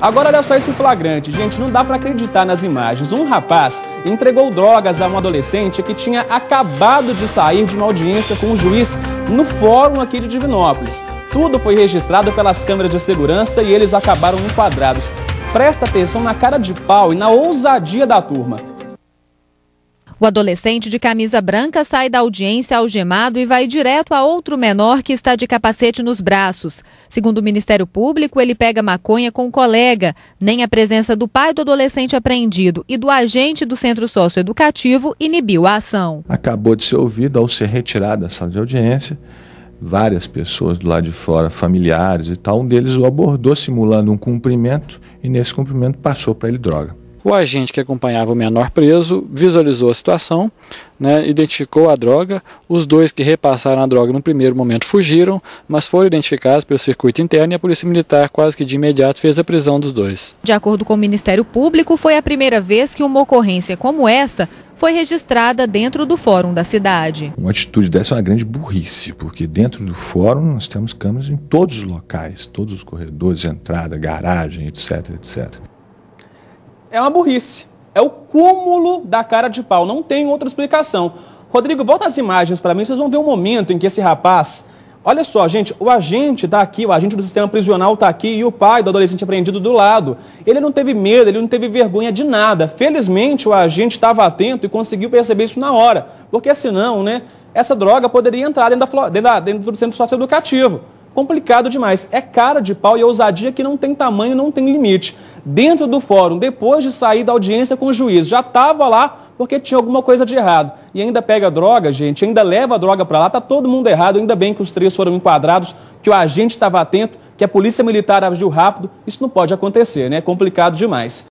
Agora olha só esse flagrante, gente, não dá para acreditar nas imagens. Um rapaz entregou drogas a um adolescente que tinha acabado de sair de uma audiência com o um juiz no fórum aqui de Divinópolis. Tudo foi registrado pelas câmeras de segurança e eles acabaram enquadrados. Presta atenção na cara de pau e na ousadia da turma. O adolescente de camisa branca sai da audiência algemado e vai direto a outro menor que está de capacete nos braços. Segundo o Ministério Público, ele pega maconha com um colega. Nem a presença do pai do adolescente apreendido e do agente do centro socioeducativo inibiu a ação. Acabou de ser ouvido ao ser retirado da sala de audiência várias pessoas do lado de fora, familiares e tal. Um deles o abordou simulando um cumprimento e nesse cumprimento passou para ele droga. O agente que acompanhava o menor preso visualizou a situação, né, identificou a droga. Os dois que repassaram a droga no primeiro momento fugiram, mas foram identificados pelo circuito interno e a Polícia Militar quase que de imediato fez a prisão dos dois. De acordo com o Ministério Público, foi a primeira vez que uma ocorrência como esta foi registrada dentro do fórum da cidade. Uma atitude dessa é uma grande burrice, porque dentro do fórum nós temos câmeras em todos os locais, todos os corredores, entrada, garagem, etc, etc é uma burrice. É o cúmulo da cara de pau. Não tem outra explicação. Rodrigo, volta as imagens para mim. Vocês vão ver um momento em que esse rapaz. Olha só, gente, o agente está aqui, o agente do sistema prisional está aqui e o pai do adolescente apreendido do lado. Ele não teve medo, ele não teve vergonha de nada. Felizmente, o agente estava atento e conseguiu perceber isso na hora, porque senão, né, essa droga poderia entrar dentro, da, dentro, do centro socioeducativo. educativo complicado demais. É cara de pau e é ousadia que não tem tamanho, não tem limite. Dentro do fórum, depois de sair da audiência com o juiz, já estava lá porque tinha alguma coisa de errado. E ainda pega droga, gente, ainda leva a droga para lá, tá todo mundo errado, ainda bem que os três foram enquadrados, que o agente estava atento, que a polícia militar agiu rápido. Isso não pode acontecer, né? É complicado demais.